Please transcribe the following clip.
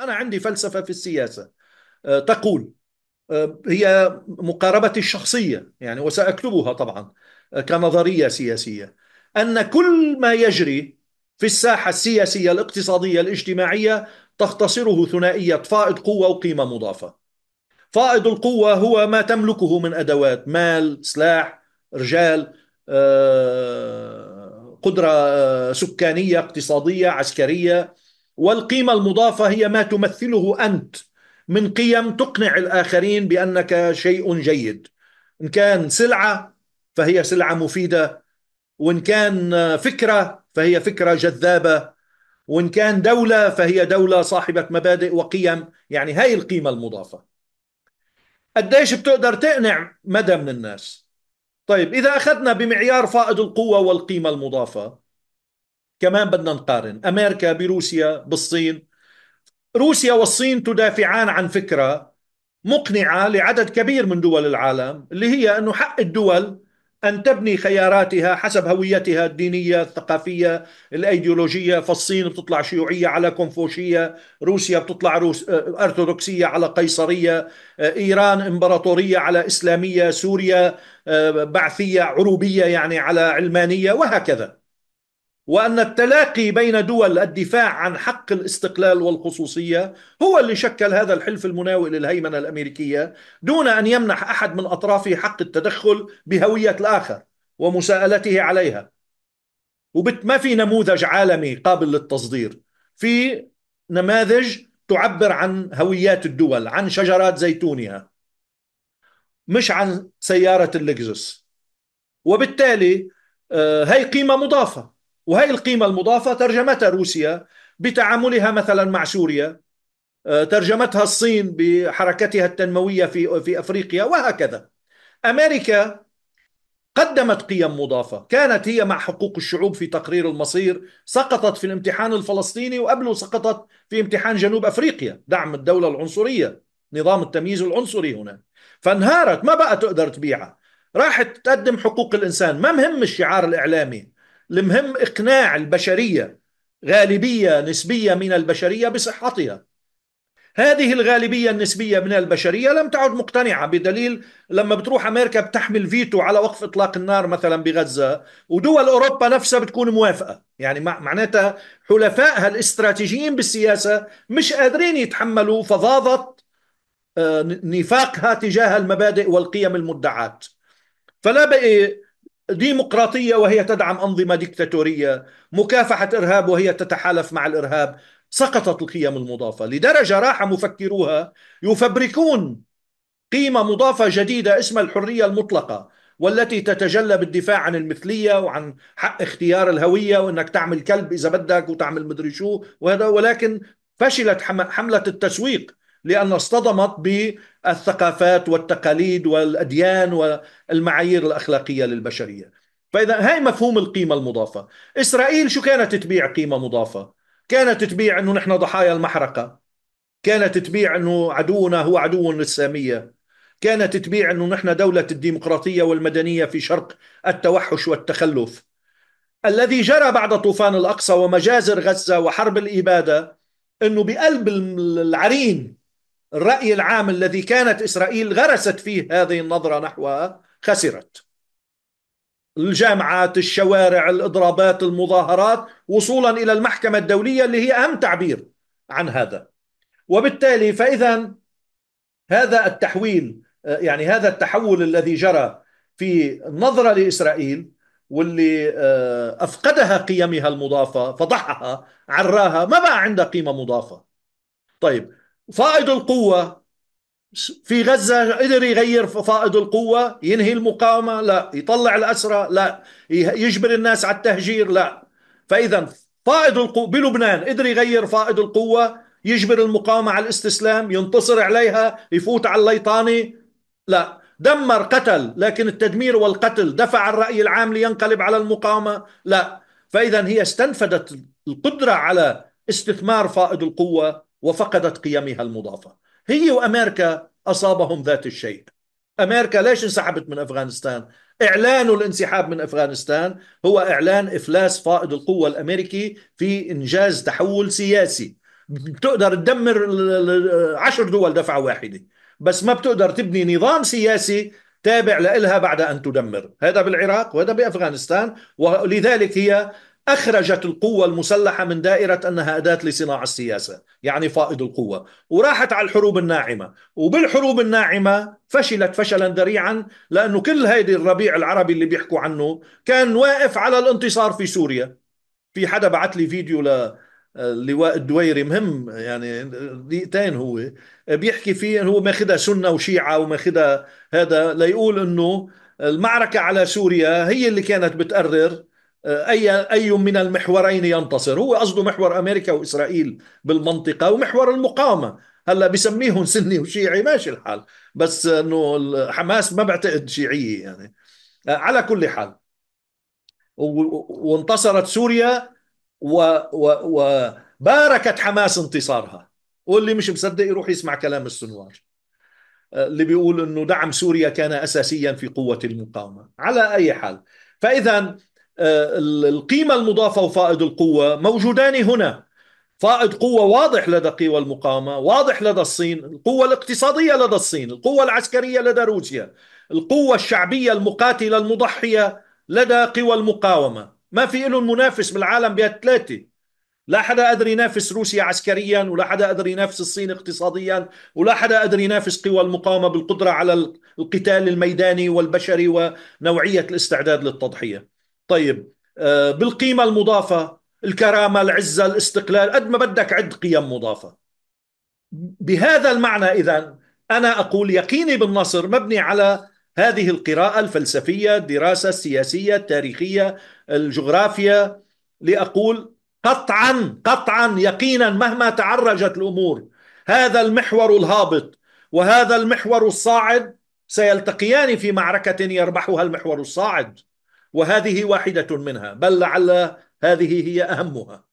أنا عندي فلسفة في السياسة آه، تقول آه، هي مقاربة الشخصية يعني وسأكتبها طبعا آه، كنظرية سياسية أن كل ما يجري في الساحة السياسية الاقتصادية الاجتماعية تختصره ثنائية فائض قوة وقيمة مضافة فائض القوة هو ما تملكه من أدوات مال سلاح رجال قدرة سكانية اقتصادية عسكرية والقيمة المضافة هي ما تمثله أنت من قيم تقنع الآخرين بأنك شيء جيد إن كان سلعة فهي سلعة مفيدة وإن كان فكرة فهي فكرة جذابة وإن كان دولة فهي دولة صاحبة مبادئ وقيم يعني هاي القيمة المضافة قديش بتقدر تقنع مدى من الناس طيب إذا أخذنا بمعيار فائض القوة والقيمة المضافة كمان بدنا نقارن أمريكا بروسيا بالصين روسيا والصين تدافعان عن فكرة مقنعة لعدد كبير من دول العالم اللي هي أنه حق الدول أن تبني خياراتها حسب هويتها الدينية الثقافية الأيديولوجية فالصين بتطلع شيوعية على كونفوشية روسيا بتطلع روس آه، أرثوذكسية على قيصرية آه، إيران إمبراطورية على إسلامية سوريا آه، بعثية عروبية يعني على علمانية وهكذا وأن التلاقي بين دول الدفاع عن حق الاستقلال والخصوصية هو اللي شكل هذا الحلف المناوئ للهيمنة الأمريكية دون أن يمنح أحد من أطرافه حق التدخل بهوية الآخر ومساءلته عليها وبت ما في نموذج عالمي قابل للتصدير في نماذج تعبر عن هويات الدول عن شجرات زيتونها مش عن سيارة اللكزس وبالتالي آه، هي قيمة مضافة وهي القيمة المضافة ترجمتها روسيا بتعاملها مثلا مع سوريا آه، ترجمتها الصين بحركتها التنموية في في أفريقيا وهكذا أمريكا قدمت قيم مضافة كانت هي مع حقوق الشعوب في تقرير المصير سقطت في الامتحان الفلسطيني وقبله سقطت في امتحان جنوب أفريقيا دعم الدولة العنصرية نظام التمييز العنصري هنا فانهارت ما بقى تقدر تبيعها راحت تقدم حقوق الإنسان ما مهم الشعار الإعلامي المهم إقناع البشرية غالبية نسبية من البشرية بصحتها هذه الغالبية النسبية من البشرية لم تعد مقتنعة بدليل لما بتروح أمريكا بتحمل فيتو على وقف إطلاق النار مثلا بغزة ودول أوروبا نفسها بتكون موافقة يعني معناتها حلفائها الاستراتيجيين بالسياسة مش قادرين يتحملوا فظاظة آه، نفاقها تجاه المبادئ والقيم المدعات فلا بقي ديمقراطية وهي تدعم أنظمة ديكتاتورية مكافحة إرهاب وهي تتحالف مع الإرهاب سقطت القيم المضافة لدرجة راح مفكروها يفبركون قيمة مضافة جديدة اسمها الحرية المطلقة والتي تتجلى بالدفاع عن المثلية وعن حق اختيار الهوية وأنك تعمل كلب إذا بدك وتعمل مدري شو وهذا ولكن فشلت حملة التسويق لأن اصطدمت بالثقافات والتقاليد والأديان والمعايير الأخلاقية للبشرية فإذا هاي مفهوم القيمة المضافة إسرائيل شو كانت تبيع قيمة مضافة؟ كانت تبيع أنه نحن ضحايا المحرقة كانت تبيع أنه عدونا هو عدو للسامية كانت تبيع أنه نحن دولة الديمقراطية والمدنية في شرق التوحش والتخلف الذي جرى بعد طوفان الأقصى ومجازر غزة وحرب الإبادة أنه بقلب العرين الرأي العام الذي كانت إسرائيل غرست فيه هذه النظرة نحوها خسرت الجامعات الشوارع الإضرابات المظاهرات وصولا إلى المحكمة الدولية اللي هي أهم تعبير عن هذا وبالتالي فإذا هذا التحويل يعني هذا التحول الذي جرى في النظرة لإسرائيل واللي آه، أفقدها قيمها المضافة فضحها عراها ما بقى عندها قيمة مضافة طيب فائض القوة في غزة قدر يغير فائض القوة ينهي المقاومة لا يطلع الأسرة لا يجبر الناس على التهجير لا فإذا فائض القوة بلبنان قدر يغير فائض القوة يجبر المقاومة على الاستسلام ينتصر عليها يفوت على الليطاني لا دمر قتل لكن التدمير والقتل دفع الرأي العام لينقلب على المقاومة لا فإذا هي استنفدت القدرة على استثمار فائض القوة وفقدت قيمها المضافة هي وأمريكا أصابهم ذات الشيء أمريكا ليش انسحبت من أفغانستان إعلان الانسحاب من أفغانستان هو إعلان إفلاس فائض القوة الأمريكي في إنجاز تحول سياسي بتقدر تدمر عشر دول دفعة واحدة بس ما بتقدر تبني نظام سياسي تابع لها بعد أن تدمر هذا بالعراق وهذا بأفغانستان ولذلك هي أخرجت القوة المسلحة من دائرة أنها أداة لصناعة السياسة يعني فائض القوة وراحت على الحروب الناعمة وبالحروب الناعمة فشلت فشلا ذريعا لأنه كل هيدي الربيع العربي اللي بيحكوا عنه كان واقف على الانتصار في سوريا في حدا بعت لي فيديو ل لواء الدويري مهم يعني دقيقتين هو بيحكي فيه هو ماخذها سنه وشيعه وماخذها هذا ليقول انه المعركه على سوريا هي اللي كانت بتقرر اي اي من المحورين ينتصر هو قصده محور امريكا واسرائيل بالمنطقه ومحور المقاومه هلا بسميهم سني وشيعي ماشي الحال بس انه حماس ما بعتقد شيعيه يعني على كل حال وانتصرت سوريا وباركت حماس انتصارها واللي مش مصدق يروح يسمع كلام السنوار اللي بيقول انه دعم سوريا كان اساسيا في قوه المقاومه على اي حال فاذا آه، القيمة المضافة وفائض القوة موجودان هنا فائض قوة واضح لدى قوى المقاومة واضح لدى الصين القوة الاقتصادية لدى الصين القوة العسكرية لدى روسيا القوة الشعبية المقاتلة المضحية لدى قوى المقاومة ما في لهم منافس بالعالم بهالثلاثة لا حدا قادر ينافس روسيا عسكريا ولا حدا قادر ينافس الصين اقتصاديا ولا حدا قادر ينافس قوى المقاومة بالقدرة على القتال الميداني والبشري ونوعية الاستعداد للتضحية طيب آه، بالقيمة المضافة الكرامة العزة الاستقلال قد ما بدك عد قيم مضافة بهذا المعنى إذا أنا أقول يقيني بالنصر مبني على هذه القراءة الفلسفية الدراسة السياسية التاريخية الجغرافيا لأقول قطعا قطعا يقينا مهما تعرجت الأمور هذا المحور الهابط وهذا المحور الصاعد سيلتقيان في معركة يربحها المحور الصاعد وهذه واحدة منها بل لعل هذه هي أهمها